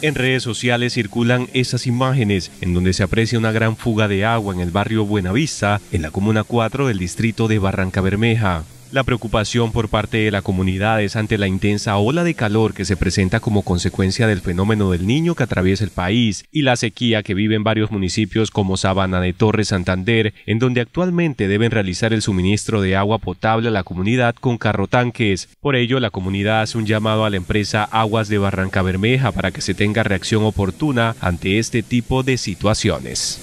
En redes sociales circulan esas imágenes en donde se aprecia una gran fuga de agua en el barrio Buenavista, en la Comuna 4 del distrito de Barranca Bermeja. La preocupación por parte de la comunidad es ante la intensa ola de calor que se presenta como consecuencia del fenómeno del niño que atraviesa el país y la sequía que vive en varios municipios como Sabana de Torres, Santander, en donde actualmente deben realizar el suministro de agua potable a la comunidad con carrotanques. Por ello, la comunidad hace un llamado a la empresa Aguas de Barranca Bermeja para que se tenga reacción oportuna ante este tipo de situaciones.